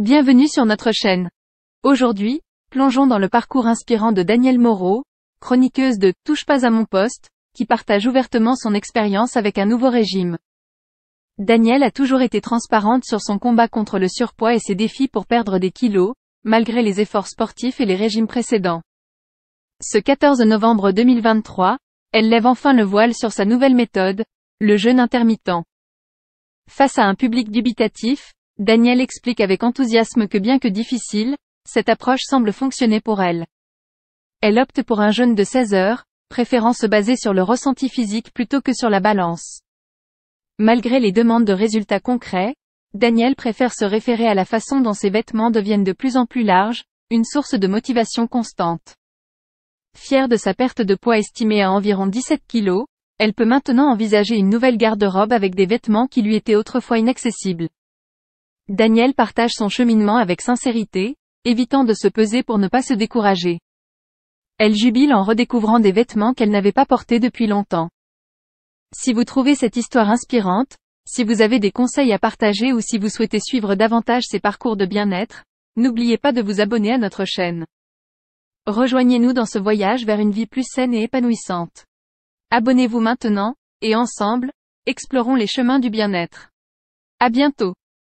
Bienvenue sur notre chaîne. Aujourd'hui, plongeons dans le parcours inspirant de Danielle Moreau, chroniqueuse de Touche pas à mon poste, qui partage ouvertement son expérience avec un nouveau régime. Danielle a toujours été transparente sur son combat contre le surpoids et ses défis pour perdre des kilos, malgré les efforts sportifs et les régimes précédents. Ce 14 novembre 2023, elle lève enfin le voile sur sa nouvelle méthode, le jeûne intermittent. Face à un public dubitatif, Daniel explique avec enthousiasme que bien que difficile, cette approche semble fonctionner pour elle. Elle opte pour un jeûne de 16 heures, préférant se baser sur le ressenti physique plutôt que sur la balance. Malgré les demandes de résultats concrets, Daniel préfère se référer à la façon dont ses vêtements deviennent de plus en plus larges, une source de motivation constante. Fière de sa perte de poids estimée à environ 17 kg, elle peut maintenant envisager une nouvelle garde-robe avec des vêtements qui lui étaient autrefois inaccessibles. Daniel partage son cheminement avec sincérité, évitant de se peser pour ne pas se décourager. Elle jubile en redécouvrant des vêtements qu'elle n'avait pas portés depuis longtemps. Si vous trouvez cette histoire inspirante, si vous avez des conseils à partager ou si vous souhaitez suivre davantage ces parcours de bien-être, n'oubliez pas de vous abonner à notre chaîne. Rejoignez-nous dans ce voyage vers une vie plus saine et épanouissante. Abonnez-vous maintenant, et ensemble, explorons les chemins du bien-être. À bientôt.